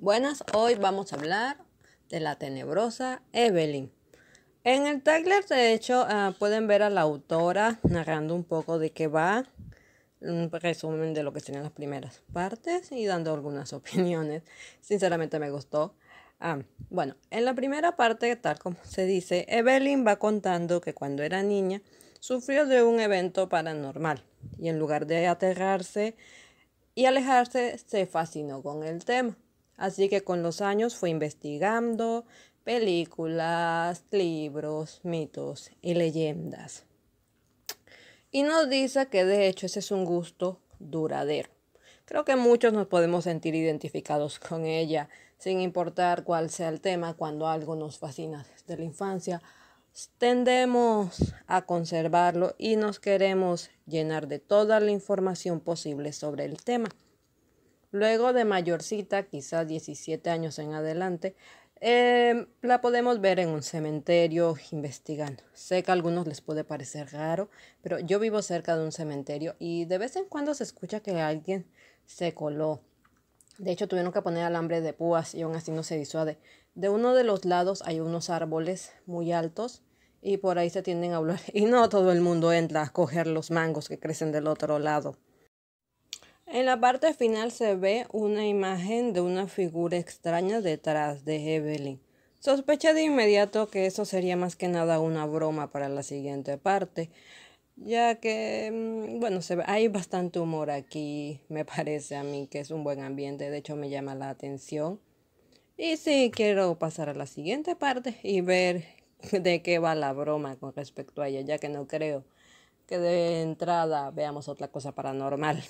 Buenas, hoy vamos a hablar de la tenebrosa Evelyn. En el tagler, de hecho, ah, pueden ver a la autora narrando un poco de qué va, un resumen de lo que serían las primeras partes y dando algunas opiniones. Sinceramente me gustó. Ah, bueno, en la primera parte, tal como se dice, Evelyn va contando que cuando era niña sufrió de un evento paranormal y en lugar de aterrarse y alejarse, se fascinó con el tema. Así que con los años fue investigando películas, libros, mitos y leyendas. Y nos dice que de hecho ese es un gusto duradero. Creo que muchos nos podemos sentir identificados con ella, sin importar cuál sea el tema, cuando algo nos fascina desde la infancia, tendemos a conservarlo y nos queremos llenar de toda la información posible sobre el tema. Luego de mayorcita, quizás 17 años en adelante, em, la podemos ver en un cementerio investigando. Sé que a algunos les puede parecer raro, pero yo vivo cerca de un cementerio y de vez en cuando se escucha que alguien se coló. De hecho, tuvieron que poner alambre de púas y aún así no se disuade. De uno de los lados hay unos árboles muy altos y por ahí se tienden a hablar. Y no todo el mundo entra a coger los mangos que crecen del otro lado. En la parte final se ve una imagen de una figura extraña detrás de Evelyn. Sospecha de inmediato que eso sería más que nada una broma para la siguiente parte, ya que, mm, bueno, se ve, hay bastante humor aquí, me parece a mí que es un buen ambiente, de hecho me llama la atención. Y sí, quiero pasar a la siguiente parte y ver de qué va la broma con respecto a ella, ya que no creo que de entrada veamos otra cosa paranormal.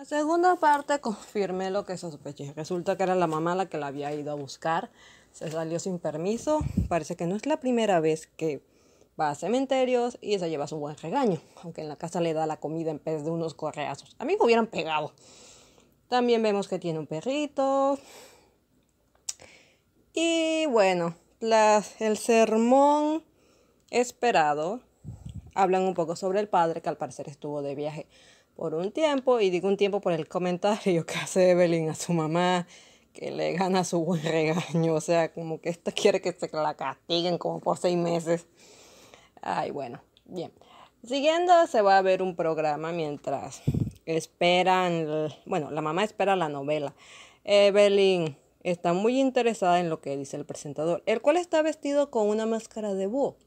La segunda parte confirmé lo que sospeché. Resulta que era la mamá la que la había ido a buscar. Se salió sin permiso. Parece que no es la primera vez que va a cementerios y esa lleva su buen regaño, aunque en la casa le da la comida en vez de unos correazos. A mí me hubieran pegado. También vemos que tiene un perrito. Y bueno, el sermón esperado. Hablan un poco sobre el padre que al parecer estuvo de viaje por un tiempo, y digo un tiempo por el comentario que hace Evelyn a su mamá, que le gana su buen regaño, o sea, como que esta quiere que se la castiguen como por seis meses. Ay, bueno, bien. Siguiendo se va a ver un programa mientras esperan, bueno, la mamá espera la novela. Evelyn está muy interesada en lo que dice el presentador, el cual está vestido con una máscara de búho.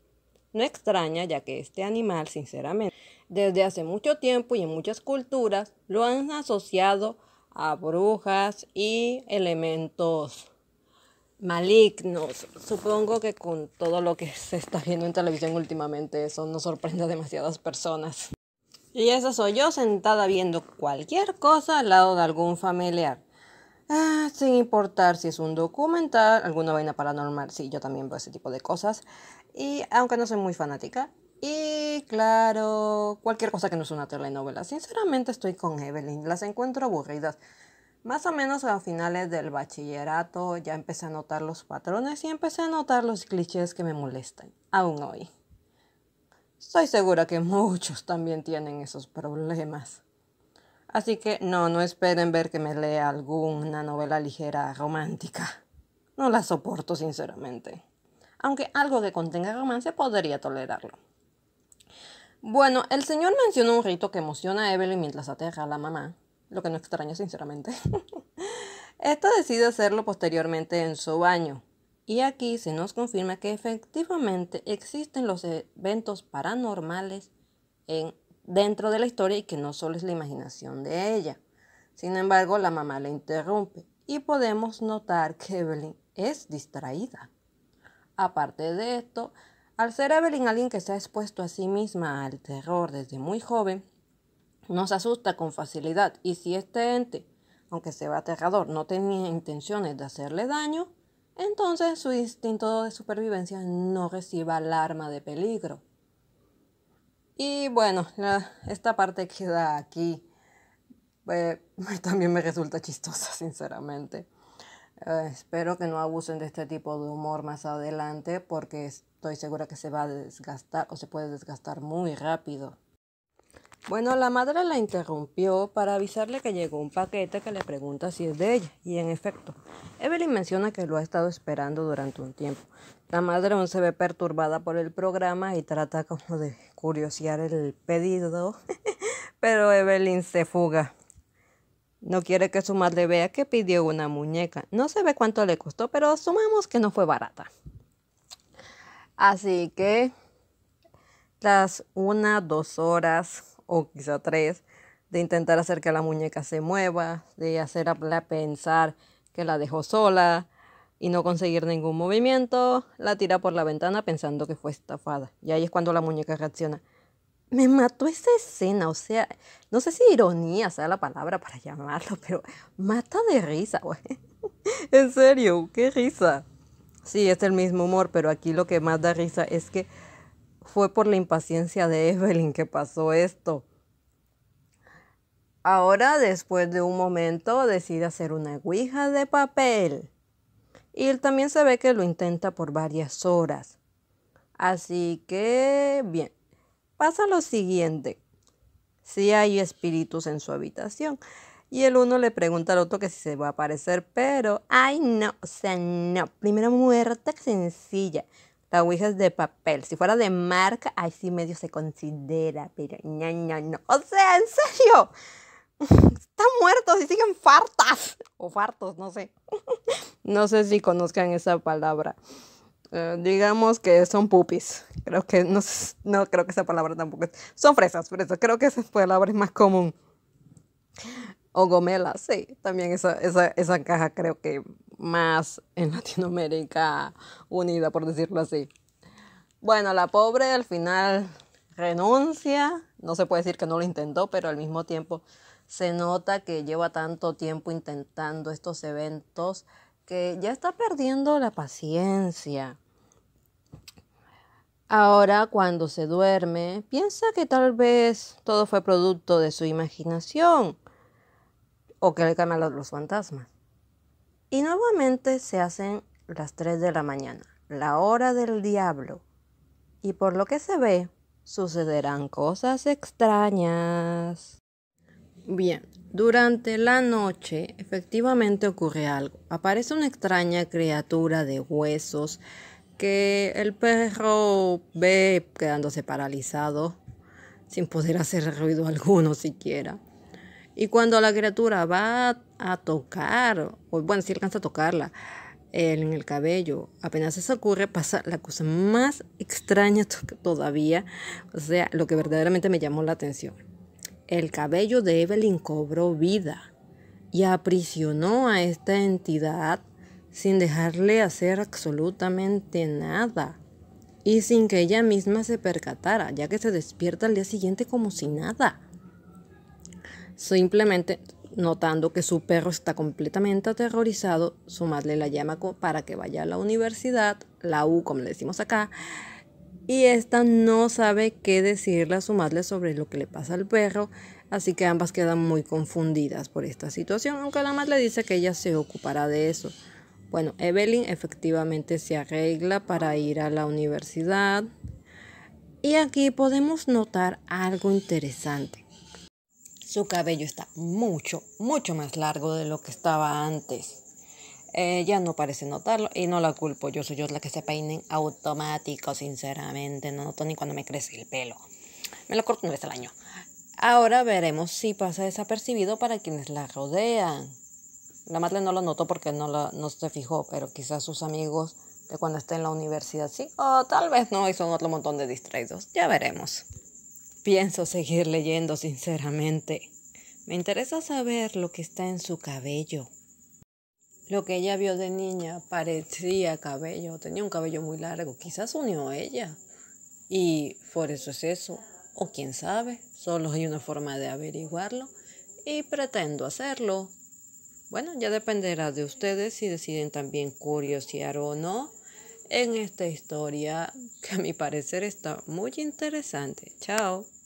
No extraña, ya que este animal, sinceramente, desde hace mucho tiempo y en muchas culturas lo han asociado a brujas y elementos malignos. Supongo que con todo lo que se está viendo en televisión últimamente, eso no sorprende a demasiadas personas. Y esa soy yo sentada viendo cualquier cosa al lado de algún familiar. Ah, sin importar si es un documental, alguna vaina paranormal, sí, yo también veo ese tipo de cosas. Y aunque no soy muy fanática. Y claro, cualquier cosa que no es una telenovela. Sinceramente estoy con Evelyn, las encuentro aburridas. Más o menos a finales del bachillerato ya empecé a notar los patrones y empecé a notar los clichés que me molestan, aún hoy. Estoy segura que muchos también tienen esos problemas. Así que no, no esperen ver que me lea alguna novela ligera romántica. No la soporto sinceramente. Aunque algo que contenga romance podría tolerarlo. Bueno, el señor menciona un rito que emociona a Evelyn mientras aterra a la mamá, lo que no extraño sinceramente. Esto decide hacerlo posteriormente en su baño. Y aquí se nos confirma que efectivamente existen los eventos paranormales en dentro de la historia y que no solo es la imaginación de ella. Sin embargo, la mamá la interrumpe y podemos notar que Evelyn es distraída. Aparte de esto, al ser Evelyn alguien que se ha expuesto a sí misma al terror desde muy joven, nos asusta con facilidad y si este ente, aunque se ve aterrador, no tenía intenciones de hacerle daño, entonces su instinto de supervivencia no recibe alarma de peligro. Y bueno, esta parte queda aquí. Eh, también me resulta chistosa, sinceramente. Eh, espero que no abusen de este tipo de humor más adelante porque estoy segura que se va a desgastar o se puede desgastar muy rápido. Bueno, la madre la interrumpió para avisarle que llegó un paquete que le pregunta si es de ella, y en efecto, Evelyn menciona que lo ha estado esperando durante un tiempo. La madre aún se ve perturbada por el programa y trata como de curiosear el pedido, pero Evelyn se fuga. No quiere que su madre vea que pidió una muñeca. No se ve cuánto le costó, pero asumamos que no fue barata. Así que, tras una, dos horas o quizá tres de intentar hacer que la muñeca se mueva, de hacerla pensar que la dejó sola, y no conseguir ningún movimiento, la tira por la ventana pensando que fue estafada. Y ahí es cuando la muñeca reacciona. Me mató esa escena, o sea, no sé si ironía sea la palabra para llamarlo, pero mata de risa, güey. en serio, qué risa. Sí, es el mismo humor, pero aquí lo que más da risa es que fue por la impaciencia de Evelyn que pasó esto. Ahora, después de un momento, decide hacer una guija de papel. Y también se ve que lo intenta por varias horas. Así que, bien, pasa lo siguiente. Si hay espíritus en su habitación. Y el uno le pregunta al otro que si se va a aparecer, pero, ay no, o sea, no. Primera muerta sencilla. La Ouija es de papel. Si fuera de marca, ahí sí medio se considera, pero no, no, no. O sea, en serio. Están muertos y siguen fartas. O fartos, no sé. no sé si conozcan esa palabra. Eh, digamos que son pupis. Creo que no, no creo que esa palabra tampoco es. Son fresas, fresas. Creo que esa palabra es más común. O gomelas, sí. También esa, esa, esa caja creo que más en Latinoamérica unida, por decirlo así. Bueno, la pobre al final renuncia. No se puede decir que no lo intentó, pero al mismo tiempo se nota que lleva tanto tiempo intentando estos eventos que ya está perdiendo la paciencia. Ahora cuando se duerme, piensa que tal vez todo fue producto de su imaginación o que le los fantasmas. Y nuevamente se hacen las 3 de la mañana, la hora del diablo. Y por lo que se ve, sucederán cosas extrañas. Bien, durante la noche efectivamente ocurre algo. Aparece una extraña criatura de huesos que el perro ve quedándose paralizado sin poder hacer ruido alguno siquiera. Y cuando la criatura va a tocar, o bueno, si alcanza a tocarla eh, en el cabello, apenas eso ocurre, pasa la cosa más extraña todavía. O sea, lo que verdaderamente me llamó la atención el cabello de Evelyn cobró vida y aprisionó a esta entidad sin dejarle hacer absolutamente nada y sin que ella misma se percatara, ya que se despierta al día siguiente como si nada. Simplemente notando que su perro está completamente aterrorizado, su madre la llama para que vaya a la universidad, la U como le decimos acá, y esta no sabe qué decirle a su madre sobre lo que le pasa al perro, así que ambas quedan muy confundidas por esta situación, aunque la madre dice que ella se ocupará de eso. Bueno, Evelyn efectivamente se arregla para ir a la universidad y aquí podemos notar algo interesante. Su cabello está mucho, mucho más largo de lo que estaba antes. Ella eh, ya no parece notarlo y no la culpo. Yo soy yo la que se peinen automático, sinceramente. No noto ni cuando me crece el pelo. Me lo corto una vez al año. Ahora veremos si pasa desapercibido para quienes la rodean. La madre no lo notó porque no, no se fijó, pero quizás sus amigos de cuando esté en la universidad sí, o tal vez no, y son otro montón de distraídos. Ya veremos. Pienso seguir leyendo, sinceramente. Me interesa saber lo que está en su cabello. Lo que ella vio de niña parecía cabello, tenía un cabello muy largo, quizás unió a ella. Y por eso es eso, o quién sabe, solo hay una forma de averiguarlo y pretendo hacerlo. Bueno, ya dependerá de ustedes si deciden también curiosear o no en esta historia que a mi parecer está muy interesante. Chao.